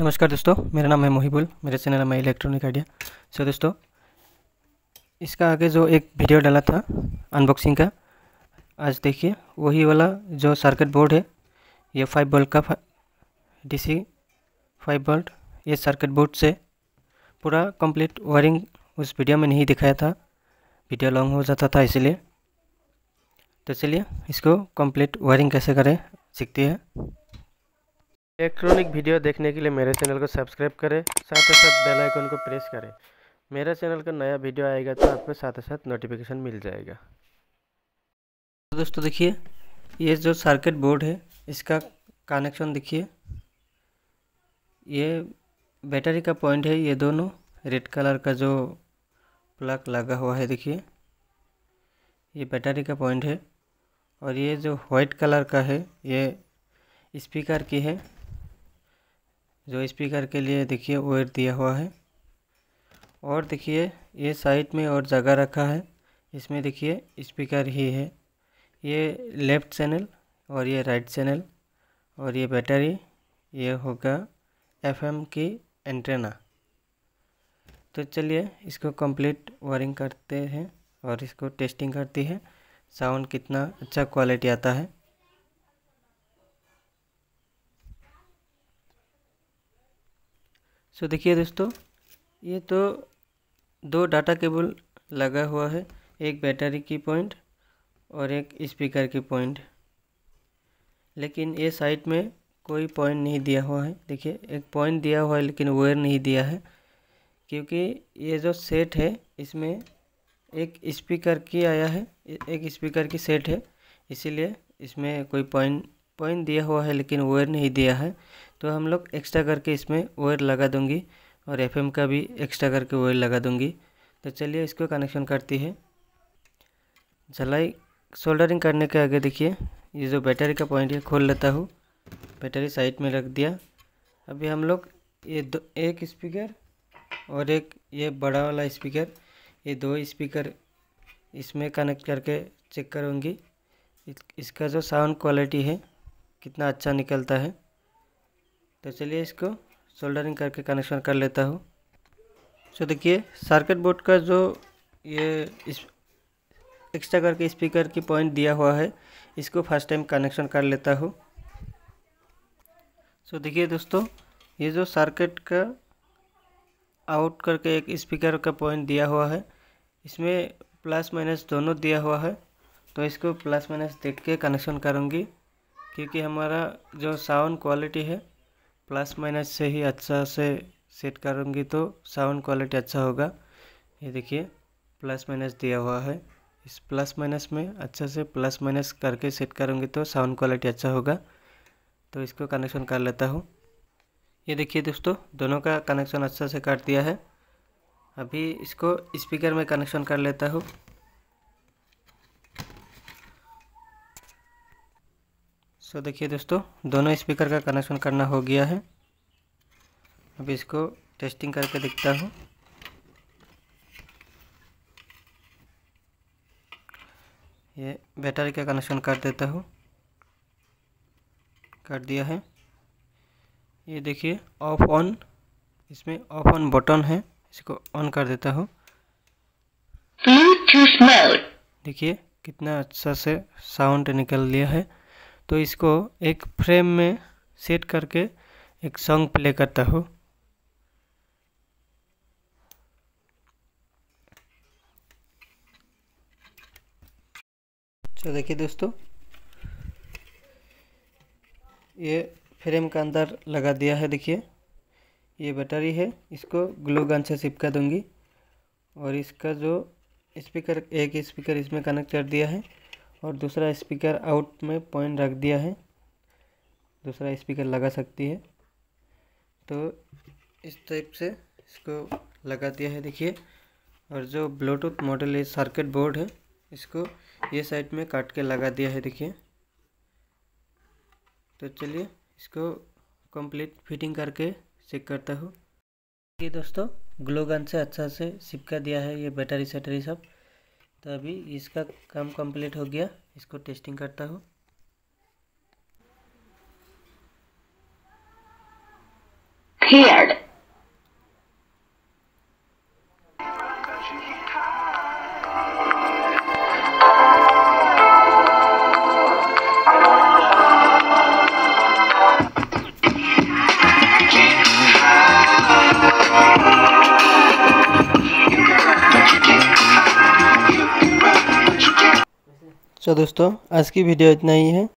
नमस्कार दोस्तों मेरा नाम है मोहिबुल मेरे चैनल में इलेक्ट्रॉनिक आइडिया सो दोस्तों इसका आगे जो एक वीडियो डाला था अनबॉक्सिंग का आज देखिए वही वाला जो सर्किट बोर्ड है ये फाइव बोल्ट का डीसी फाइव बोल्ट ये सर्किट बोर्ड से पूरा कंप्लीट वायरिंग उस वीडियो में नहीं दिखाया था वीडियो लॉन्ग हो जाता था इसलिए तो चलिए इसको कंप्लीट वायरिंग कैसे करें सीखती है इलेक्ट्रॉनिक वीडियो देखने के लिए मेरे चैनल को सब्सक्राइब करें साथ ही साथ बेल आइकन को प्रेस करें मेरा चैनल का नया वीडियो आएगा तो आपको साथ ही साथ नोटिफिकेशन मिल जाएगा तो दोस्तों देखिए ये जो सर्किट बोर्ड है इसका कनेक्शन देखिए ये बैटरी का पॉइंट है ये दोनों रेड कलर का जो प्लग लगा हुआ है देखिए ये बैटरी का पॉइंट है और ये जो वाइट कलर का है ये स्पीकर की है जो स्पीकर के लिए देखिए वेयर दिया हुआ है और देखिए ये साइड में और जगह रखा है इसमें देखिए स्पीकर ही है ये लेफ़्ट चैनल और ये राइट चैनल और ये बैटरी ये होगा एफएम की एंटेना तो चलिए इसको कंप्लीट वायरिंग करते हैं और इसको टेस्टिंग करती है साउंड कितना अच्छा क्वालिटी आता है सो देखिए दोस्तों ये तो दो डाटा केबल लगा हुआ है एक बैटरी की पॉइंट और एक स्पीकर की पॉइंट लेकिन ये साइड में कोई पॉइंट नहीं दिया हुआ है देखिए एक पॉइंट दिया हुआ है लेकिन वेयर नहीं दिया है क्योंकि ये जो सेट है इसमें एक स्पीकर की आया है एक स्पीकर की सेट है इसीलिए इसमें कोई पॉइंट पॉइंट दिया हुआ है लेकिन वायर नहीं दिया है तो हम लोग एक्स्ट्रा करके इसमें वायर लगा दूंगी और एफ का भी एक्स्ट्रा करके वायर लगा दूंगी तो चलिए इसको कनेक्शन करती है जलाई सोल्डरिंग करने के आगे देखिए ये जो बैटरी का पॉइंट है खोल लेता हूँ बैटरी साइड में रख दिया अभी हम लोग ये दो एक स्पीकर और एक ये बड़ा वाला स्पीकर ये दो स्पीकर इसमें कनेक्ट करके चेक करूँगी इसका जो साउंड क्वालिटी है कितना अच्छा निकलता है तो चलिए इसको सोल्डरिंग करके कनेक्शन कर लेता हूँ सो तो देखिए सर्किट बोर्ड का जो ये इस एक्स्ट्रा करके स्पीकर की पॉइंट दिया हुआ है इसको फर्स्ट टाइम कनेक्शन कर लेता हूँ सो तो देखिए दोस्तों ये जो सर्किट का आउट करके एक स्पीकर का पॉइंट दिया हुआ है इसमें प्लस माइनस दोनों दिया हुआ है तो इसको प्लस माइनस देख के कनेक्शन करूँगी क्योंकि हमारा जो साउंड क्वालिटी है प्लस माइनस से ही अच्छा से सेट करूँगी तो साउंड क्वालिटी अच्छा होगा ये देखिए प्लस माइनस दिया हुआ है इस प्लस माइनस में अच्छा से प्लस माइनस करके सेट करूँगी तो साउंड क्वालिटी अच्छा होगा तो इसको कनेक्शन कर लेता हूँ ये देखिए दोस्तों दोनों का कनेक्शन अच्छा से काट दिया है अभी इसको स्पीकर में कनेक्शन कर लेता हूँ सो देखिए दोस्तों दोनों स्पीकर का कनेक्शन करना हो गया है अब इसको टेस्टिंग करके देखता हूँ ये बैटरी का कनेक्शन कर देता हूँ कर दिया है ये देखिए ऑफ ऑन इसमें ऑफ ऑन बटन है इसको ऑन कर देता हूँ देखिए कितना अच्छा से साउंड निकल लिया है तो इसको एक फ्रेम में सेट करके एक सॉन्ग प्ले करता हूँ तो देखिए दोस्तों ये फ्रेम का अंदर लगा दिया है देखिए ये बैटरी है इसको ग्लो गन से चिपका दूंगी और इसका जो स्पीकर एक स्पीकर इसमें कनेक्ट कर दिया है और दूसरा स्पीकर आउट में पॉइंट रख दिया है दूसरा स्पीकर लगा सकती है तो इस टाइप से इसको लगा दिया है देखिए और जो ब्लूटूथ मॉडल है सर्किट बोर्ड है इसको ये साइड में काट के लगा दिया है देखिए तो चलिए इसको कंप्लीट फिटिंग करके चेक करता हूँ देखिए दोस्तों ग्लो गन से अच्छा से चिपका दिया है ये बैटरी सैटरी सब तो अभी इसका काम कंप्लीट हो गया इसको टेस्टिंग करता हूँ तो दोस्तों आज की वीडियो इतना ही है